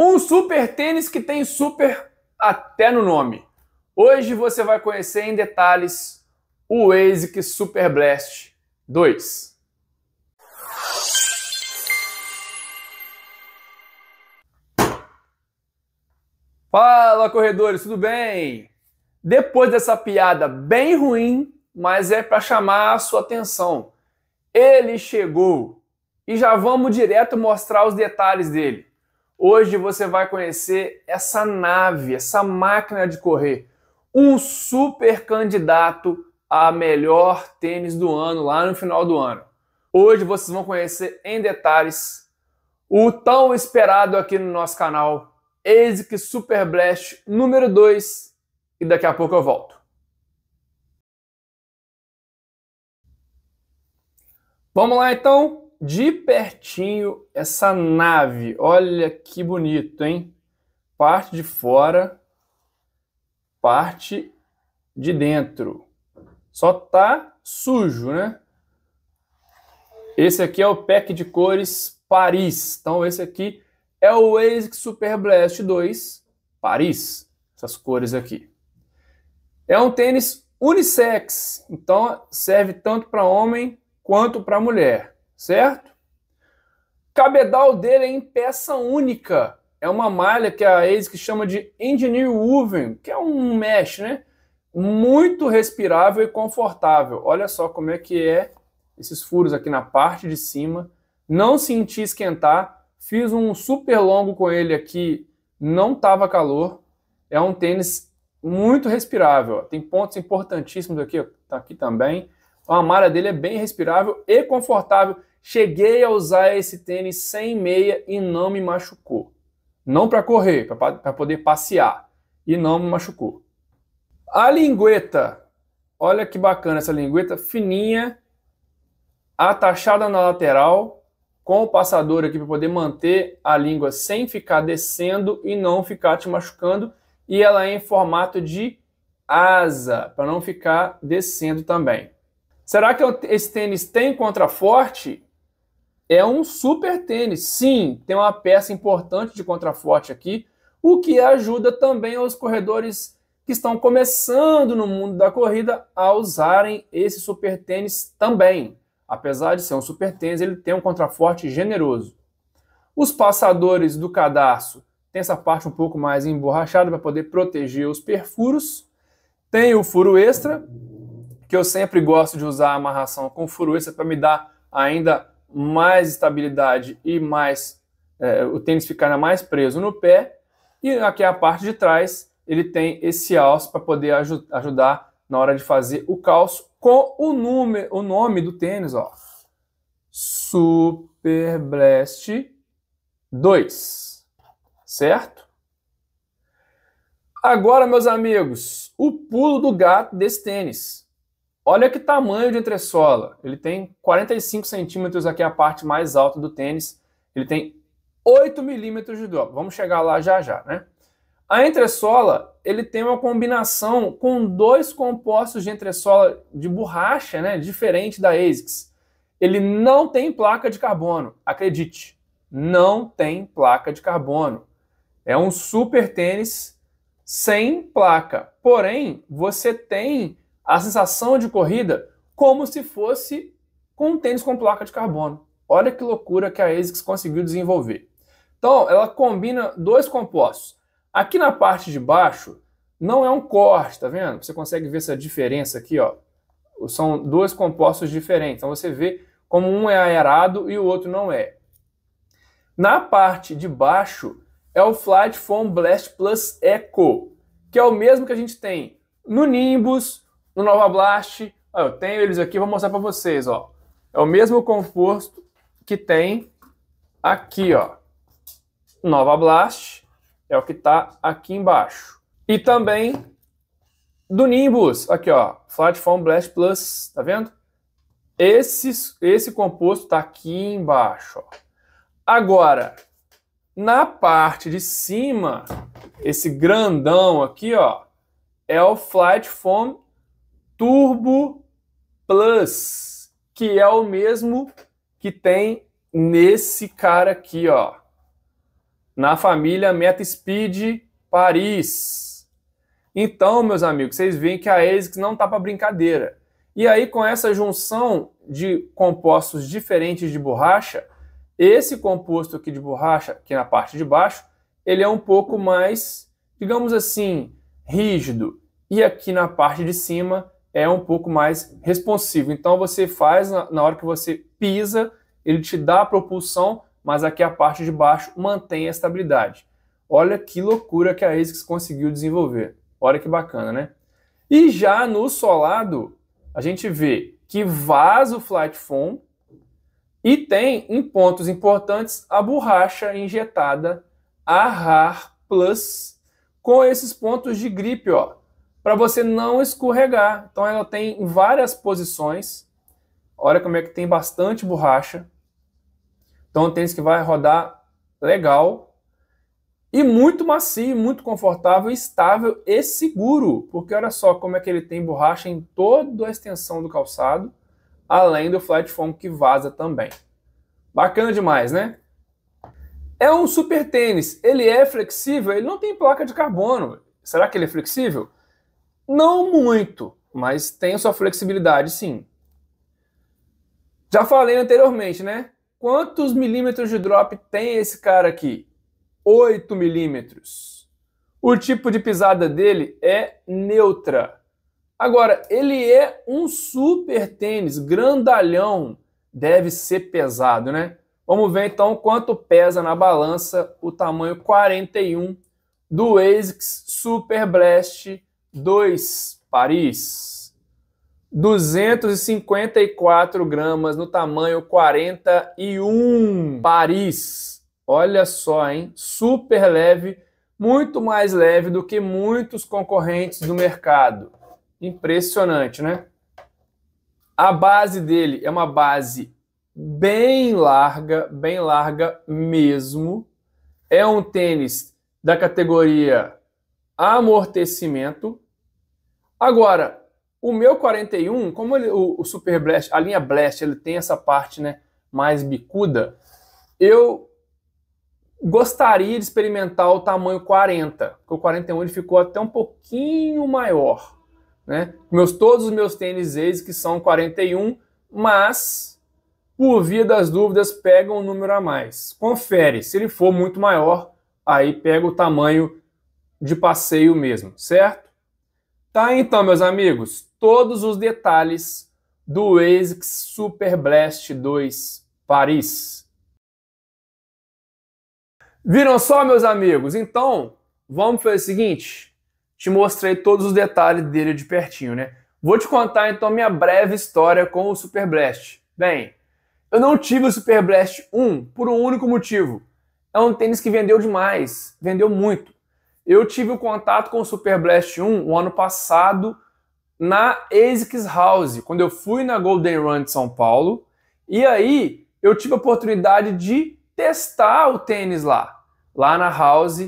Um super tênis que tem super até no nome. Hoje você vai conhecer em detalhes o ASIC Super Blast 2. Fala corredores, tudo bem? Depois dessa piada bem ruim, mas é para chamar a sua atenção. Ele chegou e já vamos direto mostrar os detalhes dele. Hoje você vai conhecer essa nave, essa máquina de correr, um super candidato a melhor tênis do ano lá no final do ano. Hoje vocês vão conhecer em detalhes o tão esperado aqui no nosso canal, ASIC Super Blast número 2, e daqui a pouco eu volto. Vamos lá então? de pertinho essa nave. Olha que bonito, hein? Parte de fora, parte de dentro. Só tá sujo, né? Esse aqui é o pack de cores Paris. Então esse aqui é o ASIC Super Blast 2 Paris. Essas cores aqui. É um tênis unissex, então serve tanto para homem quanto para mulher certo? Cabedal dele é em peça única. É uma malha que a ASIC chama de Engineer Woven, que é um mesh, né? Muito respirável e confortável. Olha só como é que é esses furos aqui na parte de cima. Não senti esquentar. Fiz um super longo com ele aqui, não tava calor. É um tênis muito respirável. Tem pontos importantíssimos aqui, tá aqui também. a malha dele é bem respirável e confortável. Cheguei a usar esse tênis sem meia e não me machucou. Não para correr, para poder passear. E não me machucou. A lingueta. Olha que bacana essa lingueta, fininha, atachada na lateral, com o passador aqui para poder manter a língua sem ficar descendo e não ficar te machucando. E ela é em formato de asa, para não ficar descendo também. Será que é esse tênis tem contraforte? é um super tênis. Sim, tem uma peça importante de contraforte aqui, o que ajuda também os corredores que estão começando no mundo da corrida a usarem esse super tênis também. Apesar de ser um super tênis, ele tem um contraforte generoso. Os passadores do cadarço tem essa parte um pouco mais emborrachada para poder proteger os perfuros. Tem o furo extra, que eu sempre gosto de usar a amarração com furo extra para me dar ainda mais estabilidade e mais é, o tênis ficar mais preso no pé. E aqui é a parte de trás ele tem esse alce para poder aj ajudar na hora de fazer o calço com o, número, o nome do tênis, ó. Super Blast 2, certo? Agora, meus amigos, o pulo do gato desse tênis. Olha que tamanho de entressola. Ele tem 45 centímetros aqui, a parte mais alta do tênis. Ele tem 8 milímetros de drop. Vamos chegar lá já já, né? A entressola, ele tem uma combinação com dois compostos de entressola de borracha, né? Diferente da ASICS. Ele não tem placa de carbono, acredite. Não tem placa de carbono. É um super tênis sem placa. Porém, você tem a sensação de corrida como se fosse com um tênis com placa de carbono. Olha que loucura que a ASICS conseguiu desenvolver. Então, ela combina dois compostos. Aqui na parte de baixo, não é um corte, tá vendo? Você consegue ver essa diferença aqui, ó. São dois compostos diferentes. Então, você vê como um é aerado e o outro não é. Na parte de baixo é o Flight Foam Blast Plus Eco, que é o mesmo que a gente tem no Nimbus, no Nova Blast, ó, eu tenho eles aqui, vou mostrar para vocês, ó. É o mesmo composto que tem aqui, ó. Nova Blast é o que está aqui embaixo. E também do Nimbus, aqui ó, Flat Foam Blast Plus, tá vendo? Esse, esse composto está aqui embaixo. Ó. Agora, na parte de cima, esse grandão aqui, ó, é o Flight Foam Turbo Plus, que é o mesmo que tem nesse cara aqui, ó, na família Meta Speed Paris. Então, meus amigos, vocês veem que a ASICS não tá para brincadeira. E aí, com essa junção de compostos diferentes de borracha, esse composto aqui de borracha, que na parte de baixo, ele é um pouco mais, digamos assim, rígido. E aqui na parte de cima, é um pouco mais responsivo. Então você faz na, hora que você pisa, ele te dá a propulsão, mas aqui a parte de baixo mantém a estabilidade. Olha que loucura que a ASICS conseguiu desenvolver. Olha que bacana, né? E já no solado, a gente vê que vaza o flight foam e tem em pontos importantes a borracha injetada a RAR Plus com esses pontos de gripe, ó para você não escorregar. Então ela tem várias posições. Olha como é que tem bastante borracha. Então o tênis que vai rodar legal e muito macio, muito confortável, estável e seguro, porque olha só como é que ele tem borracha em toda a extensão do calçado, além do flat foam que vaza também. Bacana demais, né? É um super tênis, ele é flexível, ele não tem placa de carbono. Será que ele é flexível? Não muito, mas tem sua flexibilidade, sim. Já falei anteriormente, né? Quantos milímetros de drop tem esse cara aqui? 8 milímetros. O tipo de pisada dele é neutra. Agora, ele é um super tênis, grandalhão. Deve ser pesado, né? Vamos ver então quanto pesa na balança o tamanho 41 do ASICS Super Blast 2, Paris. 254 gramas no tamanho 41, Paris. Olha só, hein? Super leve, muito mais leve do que muitos concorrentes do mercado. Impressionante, né? A base dele é uma base bem larga, bem larga mesmo. É um tênis da categoria amortecimento, Agora, o meu 41, como ele, o, o, Super Blast, a linha Blast, ele tem essa parte né, mais bicuda, eu gostaria de experimentar o tamanho 40, porque o 41 ele ficou até um pouquinho maior. Né? Meus, todos os meus tênis ex que são 41, mas, por via das dúvidas, pegam um número a mais. Confere, se ele for muito maior, aí pega o tamanho de passeio mesmo, certo? Tá então, meus amigos, todos os detalhes do ASICS Super Blast 2 Paris. Viram só, meus amigos? Então, vamos fazer o seguinte, te mostrei todos os detalhes dele de pertinho, né? Vou te contar então minha breve história com o Super Blast. Bem, eu não tive o Super Blast 1 por um único motivo. É um tênis que vendeu demais, vendeu muito. Eu tive o um contato com o Super Blast 1 o um ano passado na ASICS House, quando eu fui na Golden Run de São Paulo. E aí eu tive a oportunidade de testar o tênis lá, lá na House.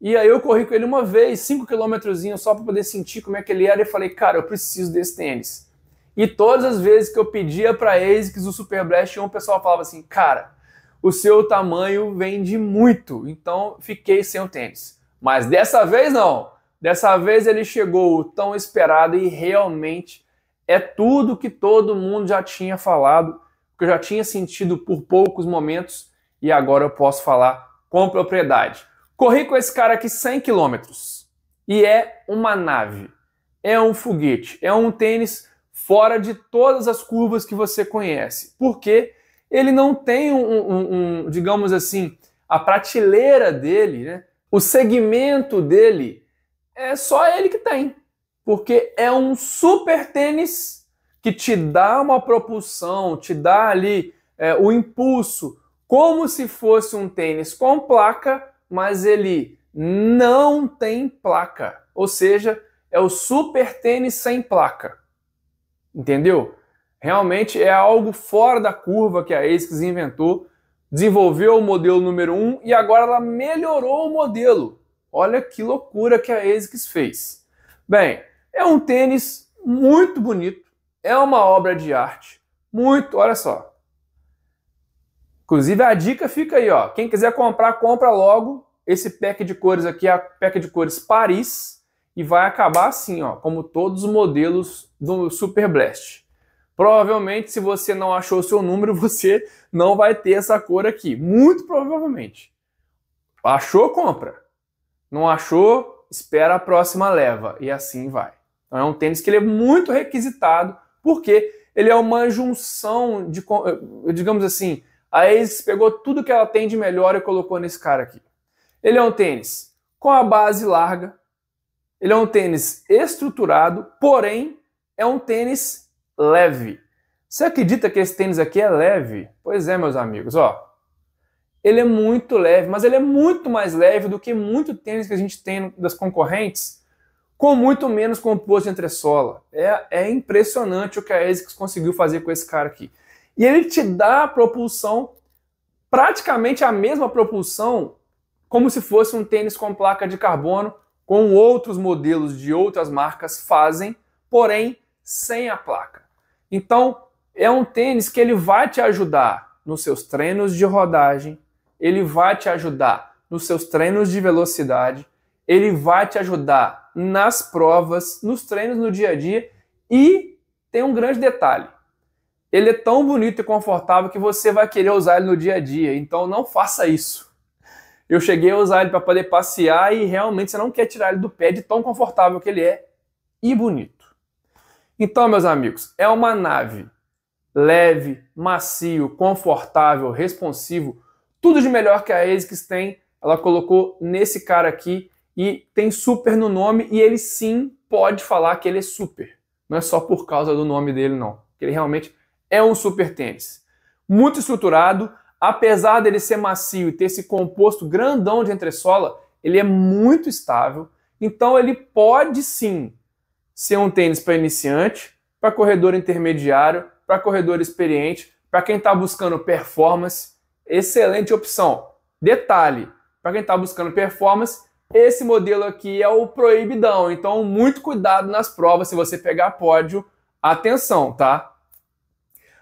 E aí eu corri com ele uma vez, 5 km só para poder sentir como é que ele era. E falei, cara, eu preciso desse tênis. E todas as vezes que eu pedia para ASICS o Super Blast 1, o pessoal falava assim, cara, o seu tamanho vende muito. Então fiquei sem o tênis. Mas dessa vez não. Dessa vez ele chegou tão esperado e realmente é tudo que todo mundo já tinha falado, que eu já tinha sentido por poucos momentos e agora eu posso falar com propriedade. Corri com esse cara aqui 100 quilômetros e é uma nave, é um foguete, é um tênis fora de todas as curvas que você conhece, porque ele não tem um, um, um digamos assim, a prateleira dele, né? O segmento dele é só ele que tem, porque é um super tênis que te dá uma propulsão, te dá ali é, o impulso, como se fosse um tênis com placa, mas ele não tem placa. Ou seja, é o super tênis sem placa. Entendeu? Realmente é algo fora da curva que a ASICS inventou desenvolveu o modelo número 1 um, e agora ela melhorou o modelo. Olha que loucura que a ASICS fez. Bem, é um tênis muito bonito, é uma obra de arte. Muito, olha só. Inclusive a dica fica aí, ó. Quem quiser comprar, compra logo. Esse pack de cores aqui é a pack de cores Paris e vai acabar assim, ó, como todos os modelos do Super Blast. Provavelmente, se você não achou o seu número, você não vai ter essa cor aqui. Muito provavelmente. Achou, compra. Não achou, espera a próxima leva. E assim vai. Então, é um tênis que ele é muito requisitado, porque ele é uma junção de, eh, digamos assim, a Asics pegou tudo que ela tem de melhor e colocou nesse cara aqui. Ele é um tênis com a base larga, ele é um tênis estruturado, porém é um tênis leve. Você acredita que esse tênis aqui é leve? Pois é, meus amigos, ó. Ele é muito leve, mas ele é muito mais leve do que muito tênis que a gente tem das concorrentes, com muito menos composto de entressola. É, é impressionante o que a ASICS conseguiu fazer com esse cara aqui. E ele te dá a propulsão, praticamente a mesma propulsão, como se fosse um tênis com placa de carbono, com outros modelos de outras marcas fazem, porém sem a placa. Então, é um tênis que ele vai te ajudar nos seus treinos de rodagem, ele vai te ajudar nos seus treinos de velocidade, ele vai te ajudar nas provas, nos treinos no dia a dia e tem um grande detalhe. Ele é tão bonito e confortável que você vai querer usar ele no dia a dia, então não faça isso. Eu cheguei a usar ele para poder passear e realmente você não quer tirar ele do pé de tão confortável que ele é e bonito. Então, meus amigos, é uma nave leve, macio, confortável, responsivo, tudo de melhor que a ASICS tem. Ela colocou nesse cara aqui e tem super no nome e ele sim pode falar que ele é super. Não é só por causa do nome dele não, ele realmente é um super tênis. Muito estruturado, apesar dele ser macio e ter esse composto grandão de entressola, ele é muito estável, então ele pode sim Ser um tênis para iniciante, para corredor intermediário, para corredor experiente, para quem está buscando performance, excelente opção. Detalhe, para quem está buscando performance, esse modelo aqui é o proibidão, então muito cuidado nas provas, se você pegar pódio, atenção, tá?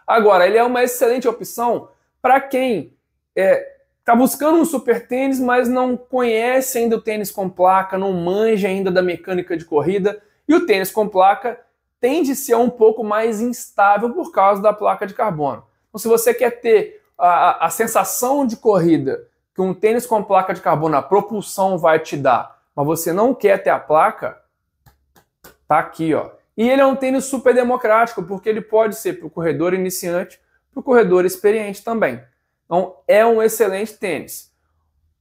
Agora, ele é uma excelente opção para quem está é, tá buscando um super tênis, mas não conhece ainda o tênis com placa, não manja ainda da mecânica de corrida, e o tênis com placa tende a ser um pouco mais instável por causa da placa de carbono. Então, se você quer ter a, a sensação de corrida que um tênis com placa de carbono, a propulsão vai te dar, mas você não quer ter a placa, tá aqui, ó. E ele é um tênis super democrático, porque ele pode ser para o corredor iniciante, para o corredor experiente também. Então, é um excelente tênis.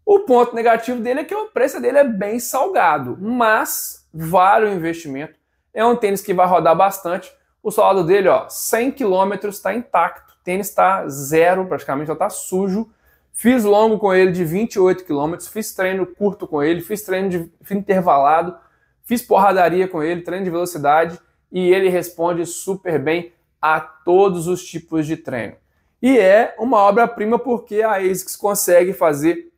O ponto negativo dele é que o preço dele é bem salgado, mas vale o investimento. É um tênis que vai rodar bastante. O saldo dele, ó, 100 km está intacto. O tênis está zero, praticamente já está sujo. Fiz longo com ele de 28 km, fiz treino curto com ele, fiz treino de fiz intervalado, fiz porradaria com ele, treino de velocidade e ele responde super bem a todos os tipos de treino. E é uma obra-prima porque a ASICS consegue fazer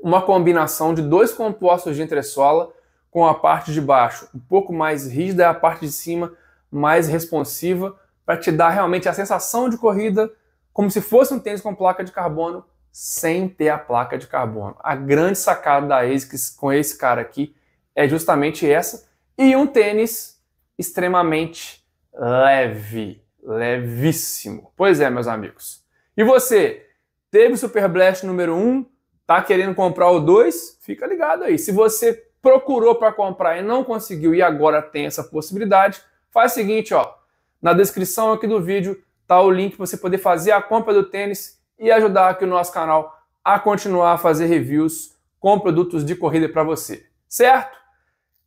uma combinação de dois compostos de entressola com a parte de baixo um pouco mais rígida e a parte de cima mais responsiva para te dar realmente a sensação de corrida como se fosse um tênis com placa de carbono sem ter a placa de carbono. A grande sacada da ASICS com esse cara aqui é justamente essa e um tênis extremamente leve, levíssimo. Pois é, meus amigos. E você, teve o Super Blast número 1? Tá querendo comprar o 2? Fica ligado aí. Se você procurou para comprar e não conseguiu e agora tem essa possibilidade, faz o seguinte, ó. Na descrição aqui do vídeo tá o link para você poder fazer a compra do tênis e ajudar aqui o nosso canal a continuar a fazer reviews com produtos de corrida para você, certo?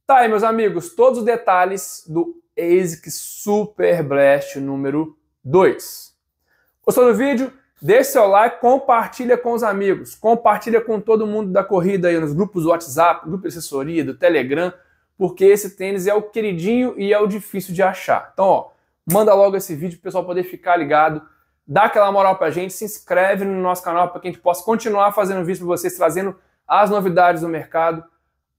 Tá aí, meus amigos, todos os detalhes do ASIC Super Blast número 2. Gostou do vídeo? deixe seu like, compartilha com os amigos, compartilha com todo mundo da corrida aí nos grupos do WhatsApp, grupo de assessoria, do Telegram, porque esse tênis é o queridinho e é o difícil de achar. Então, ó, manda logo esse vídeo para o pessoal poder ficar ligado, dá aquela moral para a gente, se inscreve no nosso canal para que a gente possa continuar fazendo vídeos para vocês, trazendo as novidades do mercado.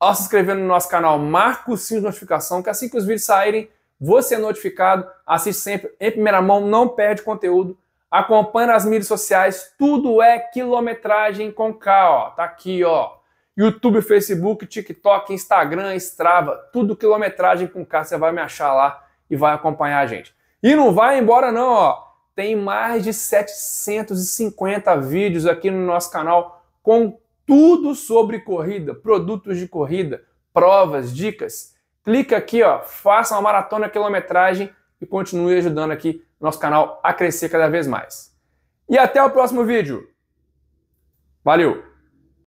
Ao se inscrever no nosso canal, marca o sininho de notificação, que assim que os vídeos saírem, você é notificado, assiste sempre em primeira mão, não perde conteúdo Acompanhe nas mídias sociais, tudo é quilometragem com K, ó. Tá aqui, ó. YouTube, Facebook, TikTok, Instagram, Strava, tudo quilometragem com K, você vai me achar lá e vai acompanhar a gente. E não vai embora não, ó. Tem mais de 750 vídeos aqui no nosso canal com tudo sobre corrida, produtos de corrida, provas, dicas. Clica aqui, ó, faça uma maratona quilometragem e continue ajudando aqui nosso canal a crescer cada vez mais. E até o próximo vídeo. Valeu!